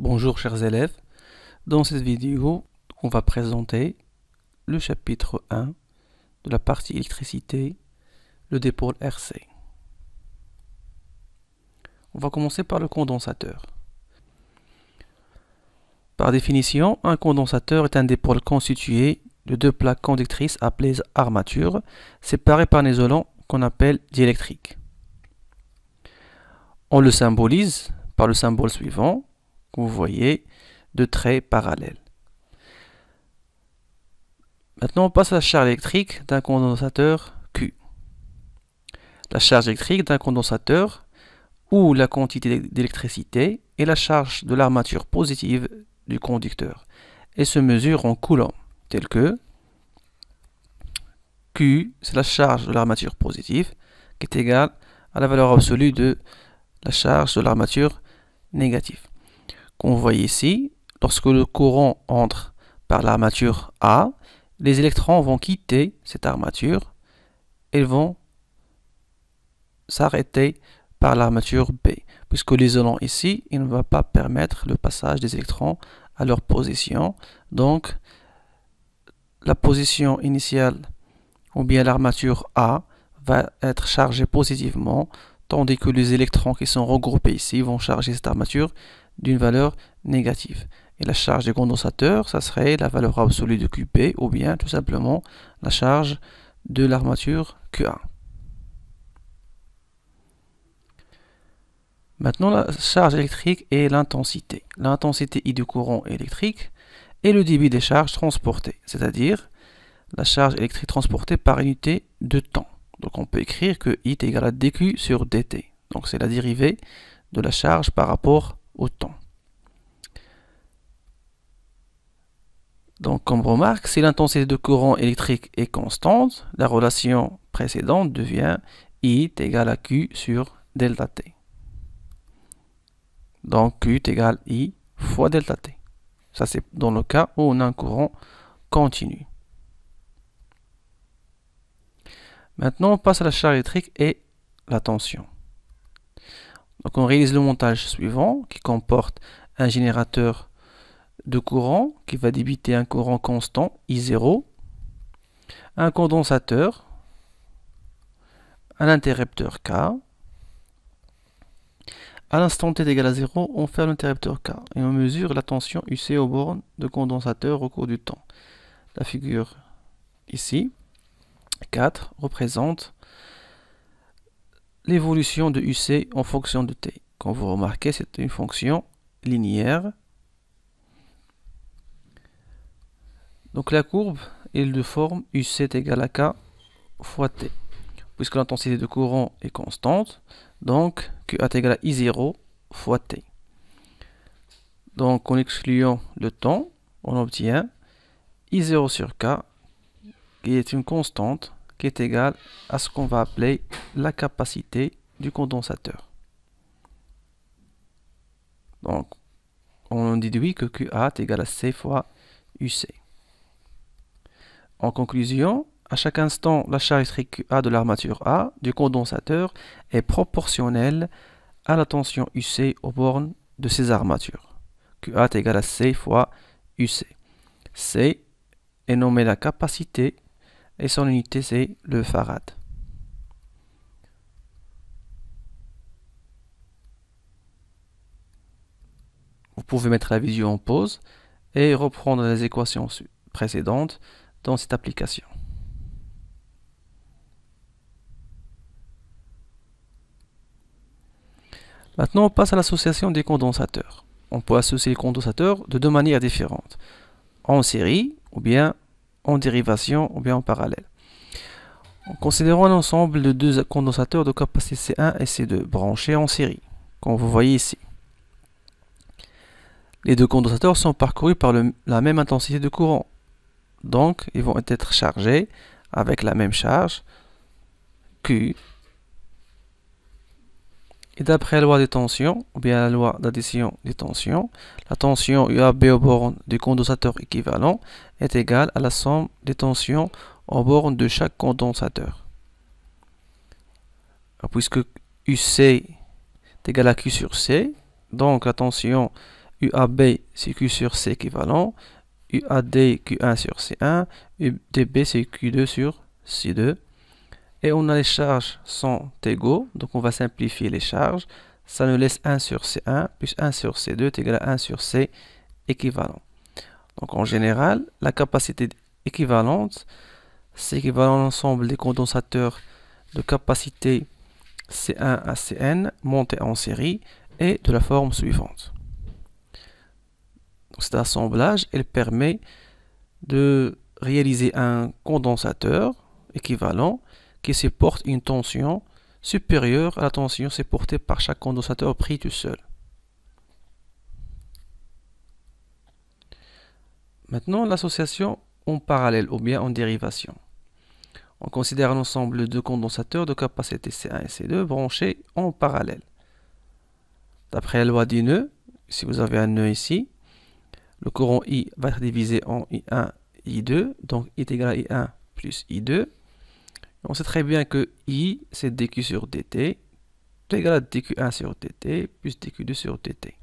Bonjour chers élèves, dans cette vidéo on va présenter le chapitre 1 de la partie électricité, le dépôle RC. On va commencer par le condensateur. Par définition, un condensateur est un dépôle constitué de deux plaques conductrices appelées armatures, séparées par un isolant qu'on appelle diélectrique. On le symbolise par le symbole suivant, vous voyez de traits parallèles. Maintenant, on passe à la charge électrique d'un condensateur Q. La charge électrique d'un condensateur ou la quantité d'électricité est la charge de l'armature positive du conducteur et se mesure en coulant, tel que Q, c'est la charge de l'armature positive, qui est égale à la valeur absolue de la charge de l'armature négative qu'on voit ici, lorsque le courant entre par l'armature A, les électrons vont quitter cette armature et vont s'arrêter par l'armature B, puisque l'isolant ici, il ne va pas permettre le passage des électrons à leur position. Donc, la position initiale ou bien l'armature A va être chargée positivement, tandis que les électrons qui sont regroupés ici vont charger cette armature d'une valeur négative. Et la charge des condensateur, ça serait la valeur absolue de QP ou bien tout simplement la charge de l'armature QA. Maintenant, la charge électrique et l'intensité. L'intensité I du courant électrique et le débit des charges transportées, c'est-à-dire la charge électrique transportée par unité de temps. Donc on peut écrire que I est égal à dQ sur dt. Donc c'est la dérivée de la charge par rapport autant. Donc, comme remarque, si l'intensité de courant électrique est constante, la relation précédente devient I égal à Q sur delta T. Donc, Q est égal I fois delta T. Ça, c'est dans le cas où on a un courant continu. Maintenant, on passe à la charge électrique et la tension. Donc on réalise le montage suivant qui comporte un générateur de courant qui va débiter un courant constant I0, un condensateur, un interrupteur K. À l'instant t égal à 0, on ferme l'interrupteur K et on mesure la tension UC aux bornes de condensateur au cours du temps. La figure ici, 4, représente l'évolution de UC en fonction de T. Quand vous remarquez, c'est une fonction linéaire. Donc la courbe est de forme UC est égale à K fois T. Puisque l'intensité de courant est constante, donc Q est à I0 fois T. Donc en excluant le temps, on obtient I0 sur K, qui est une constante qui est égal à ce qu'on va appeler la capacité du condensateur. Donc, on déduit que QA est égal à C fois UC. En conclusion, à chaque instant, la charge QA de l'armature A du condensateur est proportionnelle à la tension UC aux bornes de ces armatures. QA est égal à C fois UC. C est nommé la capacité et son unité c'est le farad. Vous pouvez mettre la vision en pause et reprendre les équations précédentes dans cette application. Maintenant, on passe à l'association des condensateurs. On peut associer les condensateurs de deux manières différentes, en série ou bien en dérivation ou bien en parallèle. En considérant l'ensemble de deux condensateurs de capacité C1 et C2 branchés en série, comme vous voyez ici. Les deux condensateurs sont parcourus par la même intensité de courant. Donc, ils vont être chargés avec la même charge Q et d'après la loi des tensions, ou bien la loi d'addition des tensions, la tension UAB aux bornes du condensateur équivalent est égale à la somme des tensions aux bornes de chaque condensateur. puisque UC est égal à Q sur C, donc la tension UAB c'est Q sur C équivalent, UAD Q1 sur C1, UDB c'est Q2 sur C2 et on a les charges sont égaux, donc on va simplifier les charges. Ça nous laisse 1 sur C1 plus 1 sur C2 est égal à 1 sur C équivalent. Donc en général, la capacité équivalente, c'est équivalent à l'ensemble des condensateurs de capacité C1 à Cn montés en série et de la forme suivante. cet assemblage, elle permet de réaliser un condensateur équivalent qui supporte une tension supérieure à la tension supportée par chaque condensateur pris tout seul. Maintenant, l'association en parallèle ou bien en dérivation. On considère l'ensemble de condensateurs de capacité C1 et C2 branchés en parallèle. D'après la loi du nœud, si vous avez un nœud ici, le courant I va être divisé en I1 I2, donc I égal I1 plus I2. On sait très bien que I, c'est dq sur dt, c'est égal à dq1 sur dt plus dq2 sur dt.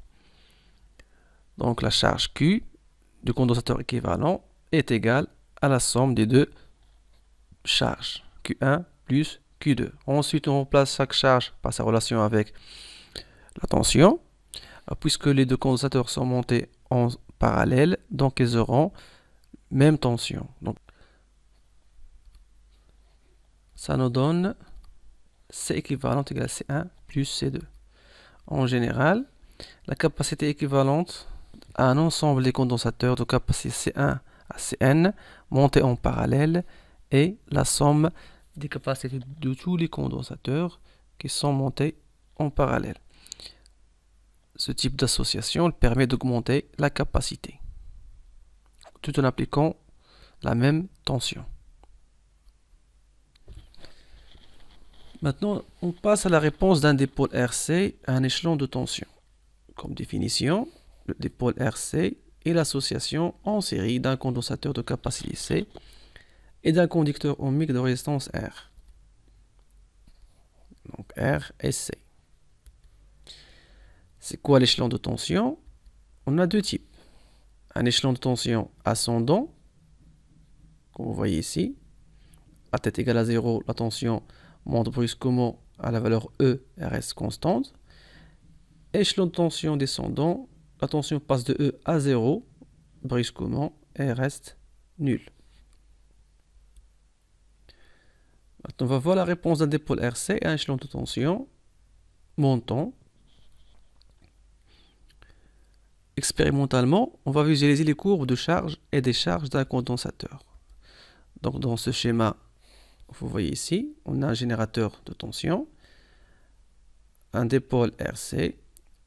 Donc la charge Q du condensateur équivalent est égale à la somme des deux charges, Q1 plus Q2. Ensuite, on remplace chaque charge par sa relation avec la tension. Euh, puisque les deux condensateurs sont montés en parallèle, donc ils auront même tension. Donc, ça nous donne C équivalente égale C1 plus C2. En général, la capacité équivalente à un ensemble des condensateurs de capacité C1 à Cn montés en parallèle est la somme des capacités de tous les condensateurs qui sont montés en parallèle. Ce type d'association permet d'augmenter la capacité tout en appliquant la même tension. Maintenant, on passe à la réponse d'un dipôle RC à un échelon de tension. Comme définition, le dipôle RC est l'association en série d'un condensateur de capacité C et d'un conducteur ohmique de résistance R. Donc R et C. C'est quoi l'échelon de tension On a deux types. Un échelon de tension ascendant, comme vous voyez ici, à tête égale à 0, la tension monte brusquement à la valeur E, elle reste constante. Échelon de tension descendant, la tension passe de E à 0, brusquement, et reste nulle. Maintenant, on va voir la réponse d'un dépôt RC à un échelon de tension montant. Expérimentalement, on va visualiser les courbes de charge et des charges d'un condensateur. Donc dans ce schéma vous voyez ici, on a un générateur de tension, un dépôle RC,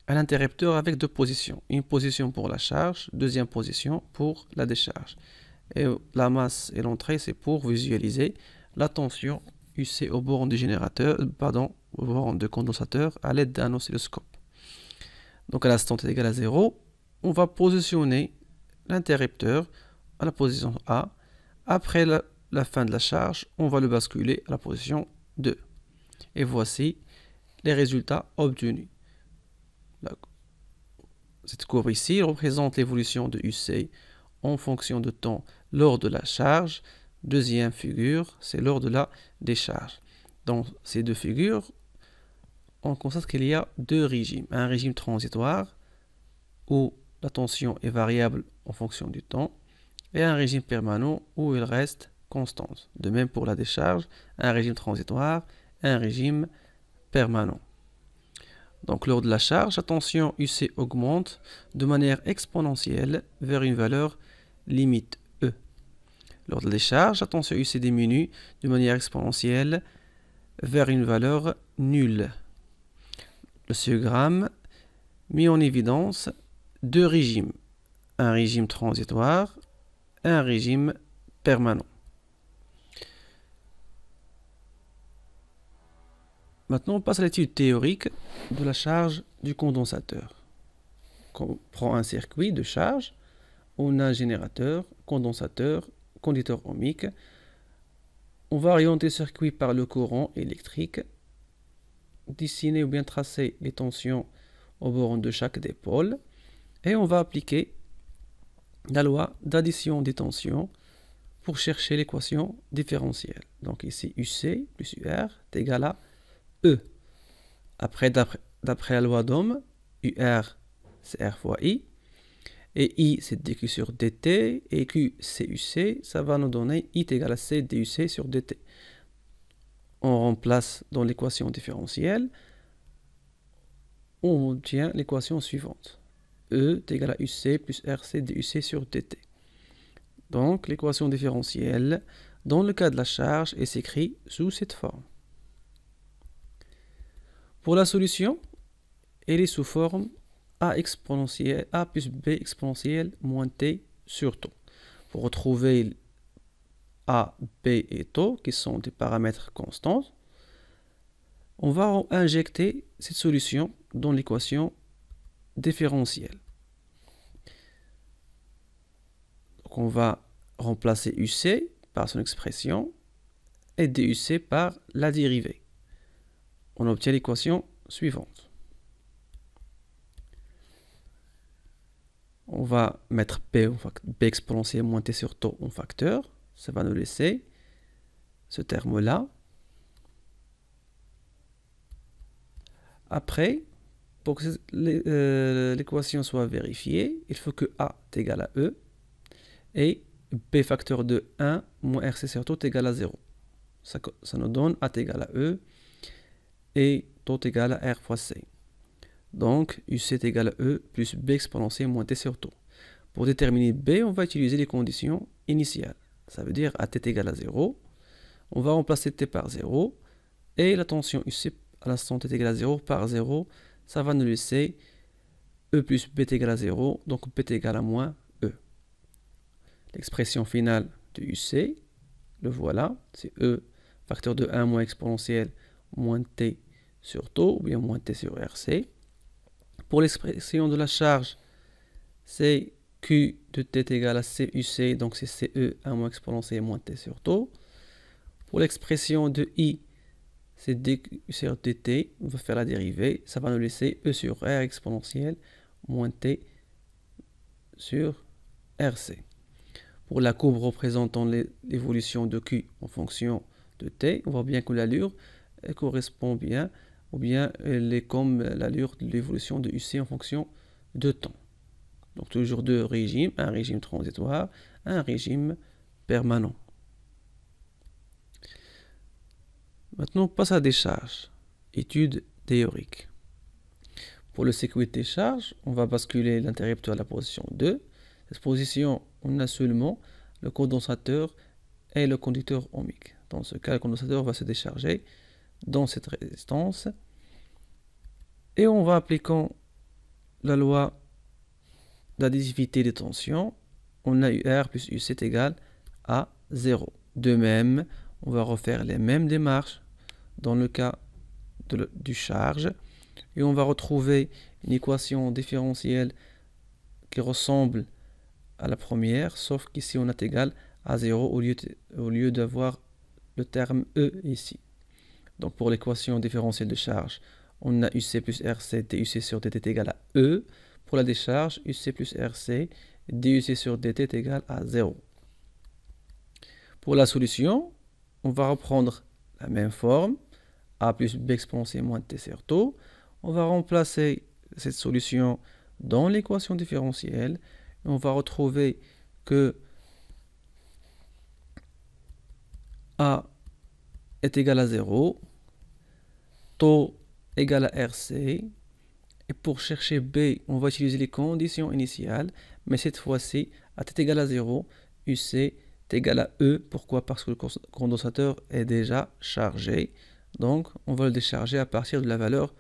un interrupteur avec deux positions. Une position pour la charge, deuxième position pour la décharge. Et la masse et l'entrée, c'est pour visualiser la tension UC au bord du générateur, pardon, au bord du condensateur à l'aide d'un oscilloscope. Donc à l'instant t est égal à 0, on va positionner l'interrupteur à la position A. Après la la fin de la charge, on va le basculer à la position 2. Et voici les résultats obtenus. Cette courbe ici représente l'évolution de UC en fonction de temps lors de la charge. Deuxième figure, c'est lors de la décharge. Dans ces deux figures, on constate qu'il y a deux régimes. Un régime transitoire où la tension est variable en fonction du temps et un régime permanent où il reste constante. De même pour la décharge, un régime transitoire, un régime permanent. Donc lors de la charge, attention, UC augmente de manière exponentielle vers une valeur limite E. Lors de la décharge, attention, UC diminue de manière exponentielle vers une valeur nulle. Le ciogramme met en évidence deux régimes, un régime transitoire et un régime permanent. Maintenant, on passe à l'étude théorique de la charge du condensateur. on prend un circuit de charge, on a un générateur, condensateur, conducteur ohmique. On va orienter le circuit par le courant électrique, dessiner ou bien tracer les tensions au bord de chaque des pôles, et on va appliquer la loi d'addition des tensions pour chercher l'équation différentielle. Donc ici, UC plus UR est égal à E. Après, d'après la loi d'Ohm, UR, c'est R fois I. Et I, c'est DQ sur DT. Et Q, c'est UC. Ça va nous donner I égale à C DUC sur DT. On remplace dans l'équation différentielle. On obtient l'équation suivante. E égal à UC plus RC DUC sur DT. Donc, l'équation différentielle, dans le cas de la charge, est écrite sous cette forme. Pour la solution, elle est sous forme a, exponentielle, a plus b exponentielle moins t sur taux. Pour retrouver a, b et taux, qui sont des paramètres constants, on va injecter cette solution dans l'équation différentielle. on va remplacer UC par son expression et DUC par la dérivée on obtient l'équation suivante. On va mettre p, exponentiel moins t sur taux en facteur. Ça va nous laisser ce terme-là. Après, pour que euh, l'équation soit vérifiée, il faut que A est égal à E et B facteur de 1 moins RC sur Tau est égal à 0. Ça, ça nous donne A est égal à E et taux égal à r fois c. Donc, UC est égal à E plus B exponentielle moins T sur taux. Pour déterminer B, on va utiliser les conditions initiales. Ça veut dire à T égal à 0, on va remplacer T par 0, et la tension UC à l'instant T est égal à 0 par 0, ça va nous laisser E plus B égal à 0, donc B égal à moins E. L'expression finale de UC, le voilà, c'est E facteur de 1 moins exponentielle moins T sur taux, ou bien moins T sur RC. Pour l'expression de la charge, c'est Q de T est égal à CUC, donc c'est CE à moins exponentielle moins T sur taux. Pour l'expression de I, c'est D sur DT, on va faire la dérivée, ça va nous laisser E sur R exponentielle moins T sur RC. Pour la courbe représentant l'évolution de Q en fonction de T, on voit bien que l'allure correspond bien ou bien elle est comme l'allure de l'évolution de UC en fonction de temps. Donc toujours deux régimes, un régime transitoire, un régime permanent. Maintenant, on passe à des charges, étude Pour le circuit des charges, on va basculer l'interrupteur à la position 2. Cette position, on a seulement le condensateur et le conducteur ohmique. Dans ce cas, le condensateur va se décharger dans cette résistance et on va appliquant la loi d'adhésivité des tensions, on a UR plus UC égale à 0. De même, on va refaire les mêmes démarches dans le cas du charge et on va retrouver une équation différentielle qui ressemble à la première, sauf qu'ici on est égal à 0 au lieu, au lieu d'avoir le terme E ici. Donc pour l'équation différentielle de charge, on a UC plus RC, DUC sur DT égal à E. Pour la décharge, UC plus RC, DUC sur DT est égal à 0. Pour la solution, on va reprendre la même forme, A plus B exponentielle moins T sur tau On va remplacer cette solution dans l'équation différentielle. on va retrouver que A est égal à 0, taux égal à RC. Et pour chercher B, on va utiliser les conditions initiales, mais cette fois-ci, à t égal à 0, UC est égal à E. Pourquoi Parce que le condensateur est déjà chargé. Donc, on va le décharger à partir de la valeur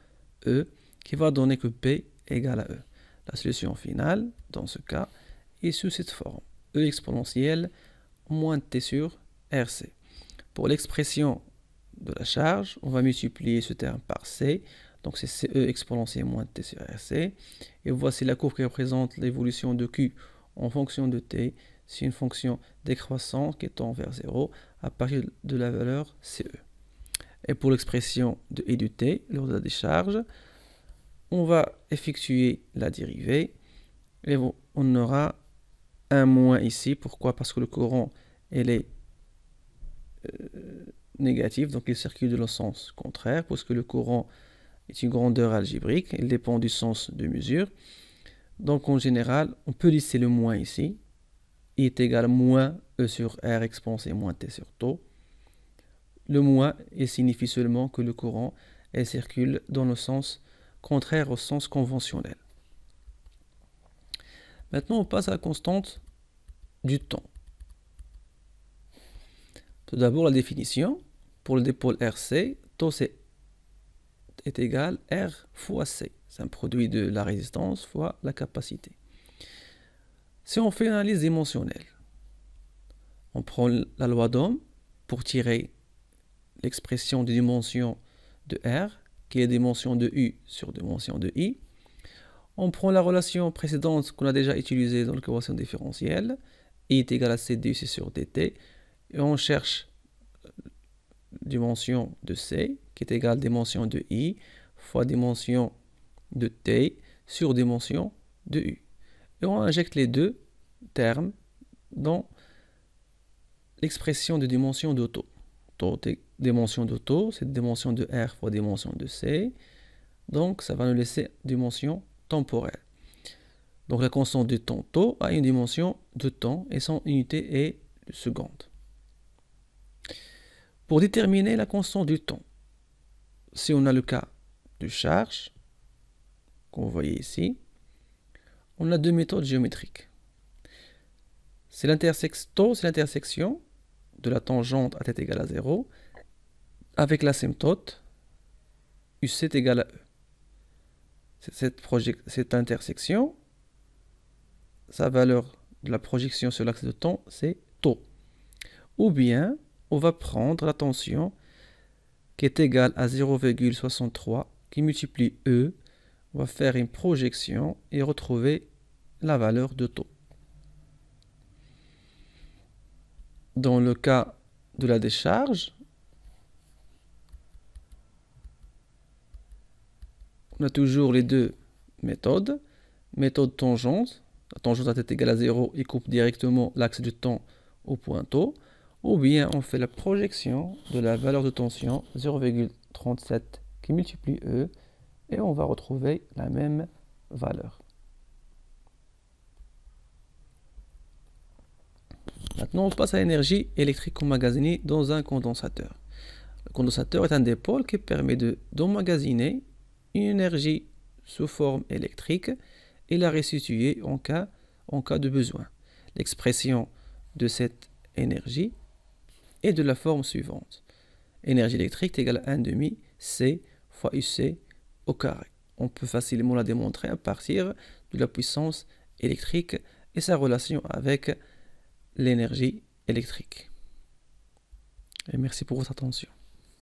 E, qui va donner que B égal à E. La solution finale, dans ce cas, est sous cette forme. E exponentielle moins t sur RC. Pour l'expression de la charge. On va multiplier ce terme par C. Donc c'est CE exponentiel moins T sur RC. Et voici la courbe qui représente l'évolution de Q en fonction de T. C'est une fonction décroissante qui tend vers 0 à partir de la valeur CE. Et pour l'expression de E de T, lors de la décharge, on va effectuer la dérivée. Et on aura un moins ici. Pourquoi Parce que le courant, elle est... Euh, négatif, donc il circule dans le sens contraire, puisque le courant est une grandeur algébrique, il dépend du sens de mesure. Donc en général, on peut lisser le moins ici, I est égal à moins E sur R expansé moins T sur tau. Le moins signifie seulement que le courant elle, circule dans le sens contraire au sens conventionnel. Maintenant, on passe à la constante du temps. Tout d'abord, la définition. Pour le dépôt RC, TOC est égal R fois C. C'est un produit de la résistance fois la capacité. Si on fait une analyse dimensionnelle, on prend la loi d'Ohm pour tirer l'expression de dimension de R, qui est dimension de U sur dimension de I. On prend la relation précédente qu'on a déjà utilisée dans l'équation différentielle, I est égal à C sur dt et on cherche dimension de C qui est égale dimension de I fois dimension de T sur dimension de U. Et on injecte les deux termes dans l'expression de dimension de taux. Taux, dimension de taux, c'est dimension de R fois dimension de C. Donc ça va nous laisser dimension temporelle. Donc la constante de temps taux a une dimension de temps et son unité est seconde pour déterminer la constante du temps. Si on a le cas de charge, qu'on vous voyez ici, on a deux méthodes géométriques. C'est c'est l'intersection de la tangente à t égale à 0 avec l'asymptote uc égale à e. Cette, intersection, sa valeur de la projection sur l'axe de temps, c'est taux. Ou bien, on va prendre la tension qui est égale à 0,63 qui multiplie E. On va faire une projection et retrouver la valeur de taux. Dans le cas de la décharge, on a toujours les deux méthodes. Méthode tangente, la tangente est égale à 0 et coupe directement l'axe du temps au point taux ou bien on fait la projection de la valeur de tension 0,37 qui multiplie E et on va retrouver la même valeur. Maintenant, on passe à l'énergie électrique emmagasinée dans un condensateur. Le condensateur est un des pôles qui permet d'emmagasiner une énergie sous forme électrique et la restituer en cas, en cas de besoin. L'expression de cette énergie et de la forme suivante. Énergie électrique égale 1 demi C fois UC au carré. On peut facilement la démontrer à partir de la puissance électrique et sa relation avec l'énergie électrique. Et merci pour votre attention.